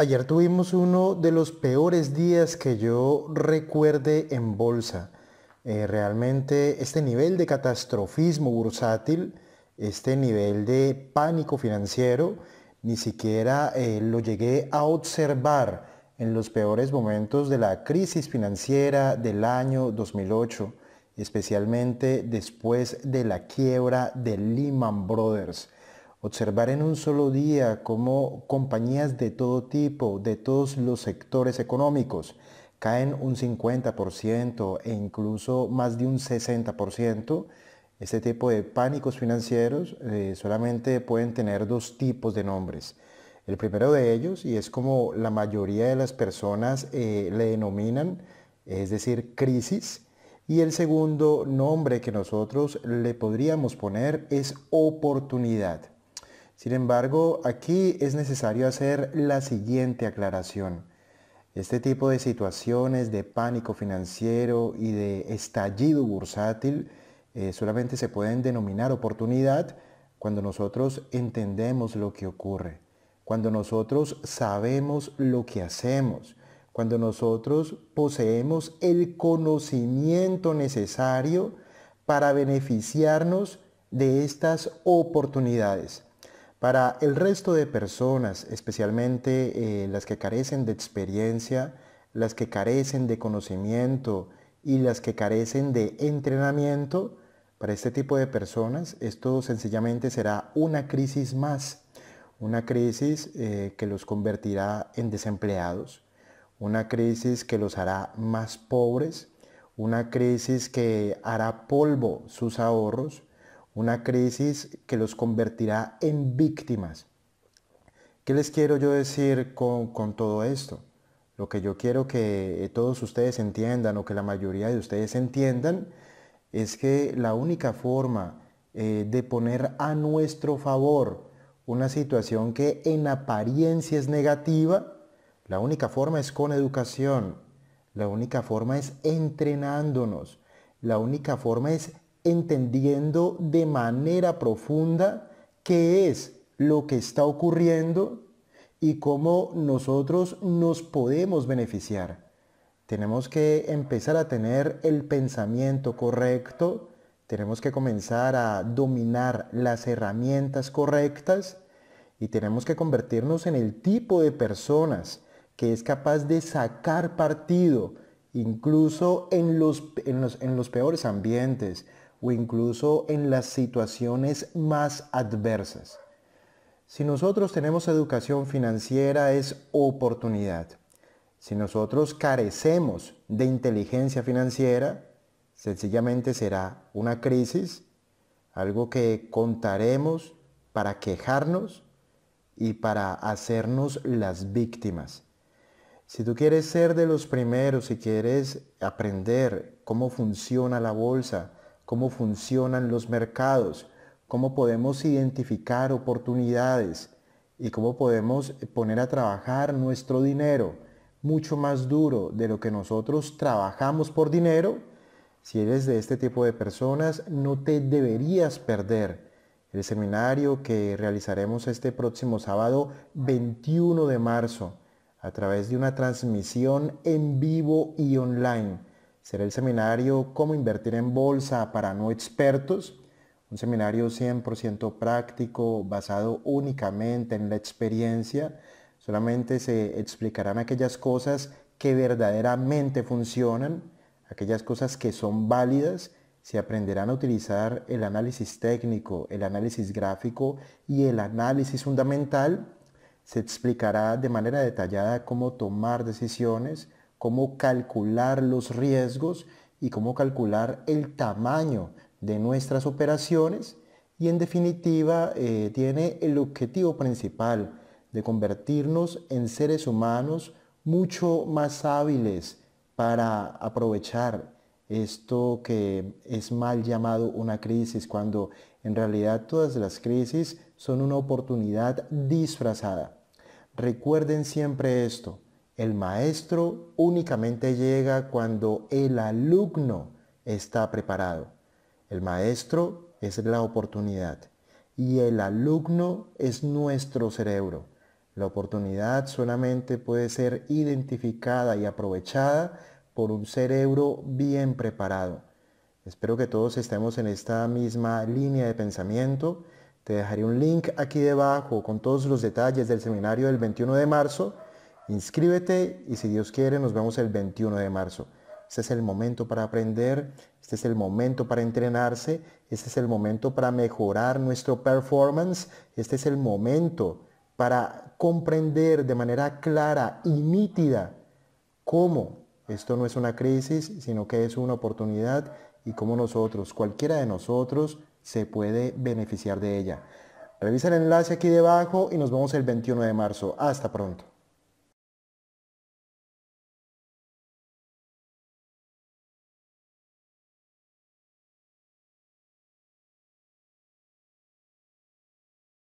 Ayer tuvimos uno de los peores días que yo recuerde en bolsa. Eh, realmente este nivel de catastrofismo bursátil, este nivel de pánico financiero, ni siquiera eh, lo llegué a observar en los peores momentos de la crisis financiera del año 2008, especialmente después de la quiebra de Lehman Brothers. Observar en un solo día como compañías de todo tipo, de todos los sectores económicos, caen un 50% e incluso más de un 60%. Este tipo de pánicos financieros eh, solamente pueden tener dos tipos de nombres. El primero de ellos, y es como la mayoría de las personas eh, le denominan, es decir, crisis. Y el segundo nombre que nosotros le podríamos poner es oportunidad. Sin embargo, aquí es necesario hacer la siguiente aclaración. Este tipo de situaciones de pánico financiero y de estallido bursátil eh, solamente se pueden denominar oportunidad cuando nosotros entendemos lo que ocurre, cuando nosotros sabemos lo que hacemos, cuando nosotros poseemos el conocimiento necesario para beneficiarnos de estas oportunidades. Para el resto de personas, especialmente eh, las que carecen de experiencia, las que carecen de conocimiento y las que carecen de entrenamiento, para este tipo de personas esto sencillamente será una crisis más, una crisis eh, que los convertirá en desempleados, una crisis que los hará más pobres, una crisis que hará polvo sus ahorros, una crisis que los convertirá en víctimas. ¿Qué les quiero yo decir con, todo esto? Lo que yo quiero que todos ustedes entiendan o que la mayoría de ustedes entiendan es que la única forma eh, de poner a nuestro favor una situación que en apariencia es negativa, la única forma es con educación, la única forma es entrenándonos, la única forma es entendiendo de manera profunda qué es lo que está ocurriendo y cómo nosotros nos podemos beneficiar. Tenemos que empezar a tener el pensamiento correcto, tenemos que comenzar a dominar las herramientas correctas y tenemos que convertirnos en el tipo de personas que es capaz de sacar partido incluso en los, en los peores ambientes, o incluso en las situaciones más adversas. Si nosotros tenemos educación financiera es oportunidad. Si nosotros carecemos de inteligencia financiera, sencillamente será una crisis, algo que contaremos para quejarnos y para hacernos las víctimas. Si tú quieres ser de los primeros, si quieres aprender cómo funciona la bolsa, cómo funcionan los mercados, cómo podemos identificar oportunidades y cómo podemos poner a trabajar nuestro dinero mucho más duro de lo que nosotros trabajamos por dinero. Si eres de este tipo de personas, no te deberías perder el seminario que realizaremos este próximo sábado 21 de marzo a través de una transmisión en vivo y online Será el seminario Cómo invertir en bolsa para no expertos, un seminario 100% práctico basado únicamente en la experiencia. Solamente se explicarán aquellas cosas que verdaderamente funcionan, aquellas cosas que son válidas. Se aprenderán a utilizar el análisis técnico, el análisis gráfico y el análisis fundamental. Se explicará de manera detallada cómo tomar decisiones, cómo calcular los riesgos y cómo calcular el tamaño de nuestras operaciones y en definitiva eh, tiene el objetivo principal de convertirnos en seres humanos mucho más hábiles para aprovechar esto que es mal llamado una crisis, cuando en realidad todas las crisis son una oportunidad disfrazada. Recuerden siempre esto, el maestro únicamente llega cuando el alumno está preparado. El maestro es la oportunidad y el alumno es nuestro cerebro. La oportunidad solamente puede ser identificada y aprovechada por un cerebro bien preparado. Espero que todos estemos en esta misma línea de pensamiento. Te dejaré un link aquí debajo con todos los detalles del seminario del 21 de marzo Inscríbete y si Dios quiere nos vemos el 21 de marzo. Este es el momento para aprender, este es el momento para entrenarse, este es el momento para mejorar nuestro performance, este es el momento para comprender de manera clara y nítida cómo esto no es una crisis, sino que es una oportunidad y cómo nosotros, cualquiera de nosotros, se puede beneficiar de ella. Revisa el enlace aquí debajo y nos vemos el 21 de marzo. Hasta pronto.